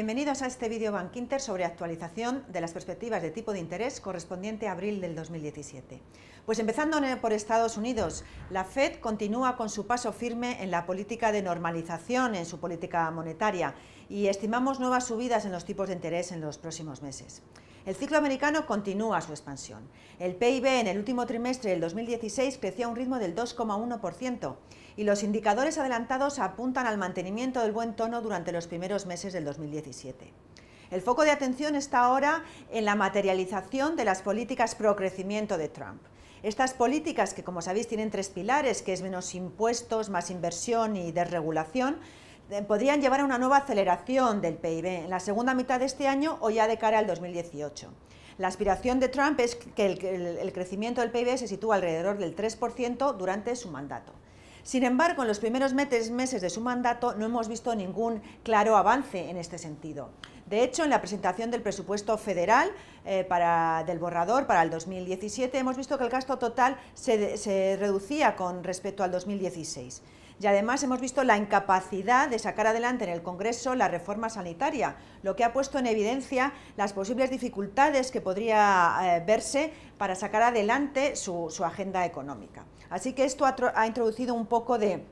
Bienvenidos a este vídeo Bank Inter sobre actualización de las perspectivas de tipo de interés correspondiente a abril del 2017. Pues empezando por Estados Unidos, la Fed continúa con su paso firme en la política de normalización en su política monetaria y estimamos nuevas subidas en los tipos de interés en los próximos meses. El ciclo americano continúa su expansión. El PIB en el último trimestre del 2016 creció a un ritmo del 2,1% y los indicadores adelantados apuntan al mantenimiento del buen tono durante los primeros meses del 2017. El foco de atención está ahora en la materialización de las políticas pro crecimiento de Trump. Estas políticas, que como sabéis tienen tres pilares, que es menos impuestos, más inversión y desregulación, eh, podrían llevar a una nueva aceleración del PIB en la segunda mitad de este año o ya de cara al 2018. La aspiración de Trump es que el, crecimiento del PIB se sitúe alrededor del 3% durante su mandato. Sin embargo, en los primeros meses de su mandato no hemos visto ningún claro avance en este sentido. De hecho, en la presentación del presupuesto federal eh, del borrador para el 2017 hemos visto que el gasto total se, se reducía con respecto al 2016. Y además hemos visto la incapacidad de sacar adelante en el Congreso la reforma sanitaria, lo que ha puesto en evidencia las posibles dificultades que podría eh, verse para sacar adelante su, agenda económica. Así que esto ha introducido un poco de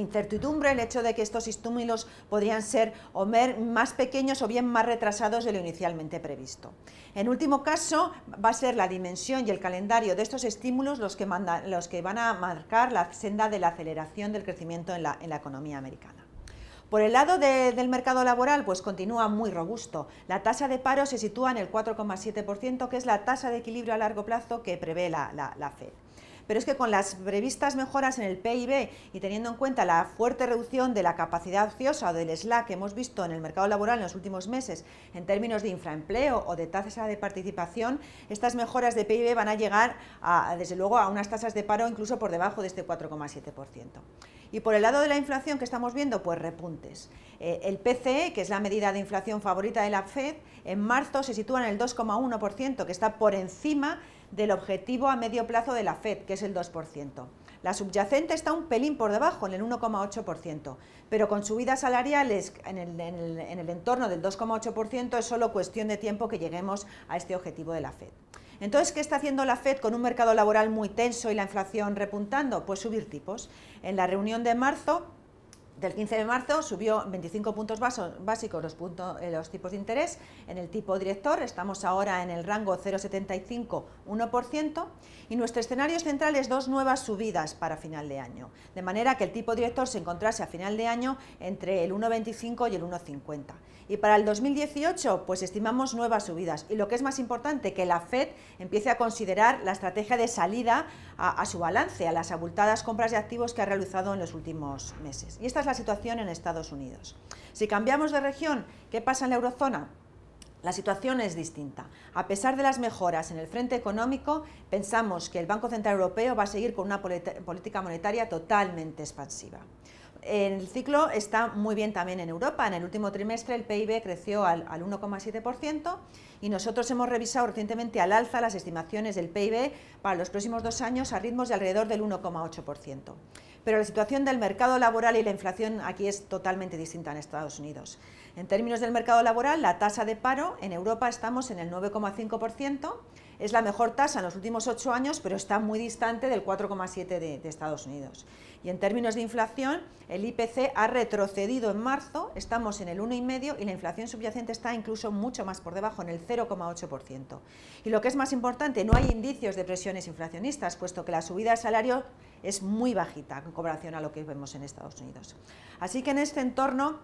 incertidumbre el hecho de que estos estímulos podrían ser o más pequeños o bien más retrasados de lo inicialmente previsto. En último caso, va a ser la dimensión y el calendario de estos estímulos los que, los que van a marcar la senda de la aceleración del crecimiento en la, economía americana. Por el lado del mercado laboral, pues continúa muy robusto. La tasa de paro se sitúa en el 4,7%, que es la tasa de equilibrio a largo plazo que prevé la FED pero es que con las previstas mejoras en el PIB y teniendo en cuenta la fuerte reducción de la capacidad ociosa o del SLA que hemos visto en el mercado laboral en los últimos meses en términos de infraempleo o de tasa de participación, estas mejoras de PIB van a llegar, a, desde luego, a unas tasas de paro incluso por debajo de este 4,7%. Y por el lado de la inflación que estamos viendo, pues repuntes. Eh, el PCE, que es la medida de inflación favorita de la Fed, en marzo se sitúa en el 2,1%, que está por encima del objetivo a medio plazo de la FED, que es el 2%. La subyacente está un pelín por debajo, en el 1,8%, pero con subidas salariales en el, entorno del 2,8% es solo cuestión de tiempo que lleguemos a este objetivo de la FED. Entonces, ¿qué está haciendo la FED con un mercado laboral muy tenso y la inflación repuntando? Pues subir tipos. En la reunión de marzo, del 15 de marzo subió 25 puntos básicos eh, los, tipos de interés. En el tipo director estamos ahora en el rango 0,75-1% y nuestro escenario central es dos nuevas subidas para final de año. De manera que el tipo director se encontrase a final de año entre el 1,25 y el 1,50. Y para el 2018, pues estimamos nuevas subidas. Y lo que es más importante, que la FED empiece a considerar la estrategia de salida a, su balance, a las abultadas compras de activos que ha realizado en los últimos meses. Y esta es la situación en Estados Unidos. Si cambiamos de región, ¿qué pasa en la eurozona? La situación es distinta. A pesar de las mejoras en el frente económico, pensamos que el Banco Central Europeo va a seguir con una política monetaria totalmente expansiva el ciclo está muy bien también en Europa. En el último trimestre el PIB creció al, 1,7% y nosotros hemos revisado recientemente al alza las estimaciones del PIB para los próximos dos años a ritmos de alrededor del 1,8%. Pero la situación del mercado laboral y la inflación aquí es totalmente distinta en Estados Unidos. En términos del mercado laboral, la tasa de paro en Europa estamos en el 9,5%, es la mejor tasa en los últimos ocho años, pero está muy distante del 4,7 de, Estados Unidos. Y en términos de inflación, el IPC ha retrocedido en marzo, estamos en el 1,5 y la inflación subyacente está incluso mucho más por debajo, en el 0,8%. Y lo que es más importante, no hay indicios de presiones inflacionistas, puesto que la subida de salario es muy bajita en comparación a lo que vemos en Estados Unidos. Así que en este entorno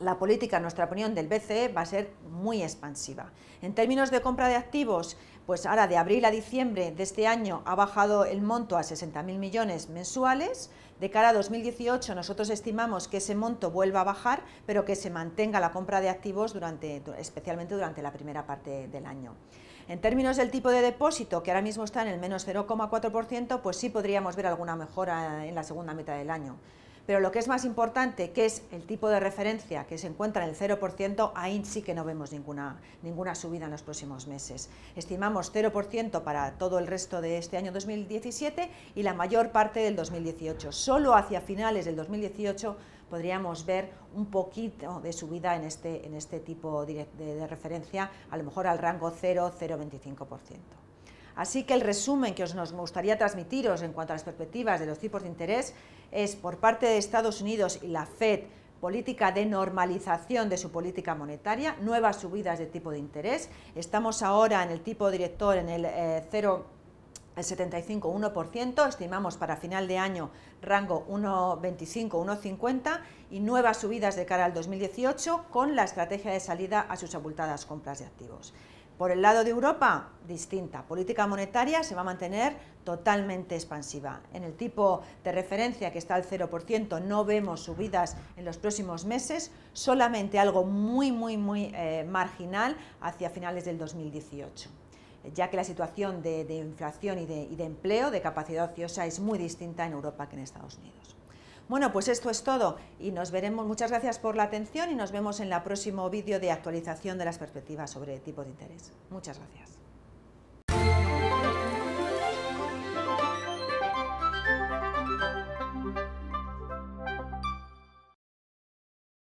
la política, en nuestra opinión del BCE, va a ser muy expansiva. En términos de compra de activos, pues ahora de abril a diciembre de este año ha bajado el monto a 60.000 millones mensuales. De cara a 2018 nosotros estimamos que ese monto vuelva a bajar, pero que se mantenga la compra de activos durante, especialmente durante la primera parte del año. En términos del tipo de depósito, que ahora mismo está en el menos 0,4%, pues sí podríamos ver alguna mejora en la segunda mitad del año. Pero lo que es más importante, que es el tipo de referencia que se encuentra en el 0%, ahí sí que no vemos ninguna, ninguna subida en los próximos meses. Estimamos 0% para todo el resto de este año 2017 y la mayor parte del 2018. Solo hacia finales del 2018 podríamos ver un poquito de subida en este, este tipo de, referencia, a lo mejor al rango 0-0,25%. Así que el resumen que os nos gustaría transmitiros en cuanto a las perspectivas de los tipos de interés es por parte de Estados Unidos y la Fed política de normalización de su política monetaria, nuevas subidas de tipo de interés. Estamos ahora en el tipo director en el 0.751%. Eh, 0 estimamos para final de año rango 1,25-1,50 y nuevas subidas de cara al 2018 con la estrategia de salida a sus abultadas compras de activos. Por el lado de Europa, distinta. Política monetaria se va a mantener totalmente expansiva. En el tipo de referencia que está al 0%, no vemos subidas en los próximos meses, solamente algo muy, muy, muy eh, marginal hacia finales del 2018 ya que la situación de, inflación y de, y de empleo, de capacidad ociosa, es muy distinta en Europa que en Estados Unidos. Bueno, pues esto es todo y nos veremos. Muchas gracias por la atención y nos vemos en el próximo vídeo de actualización de las perspectivas sobre tipos de interés. Muchas gracias.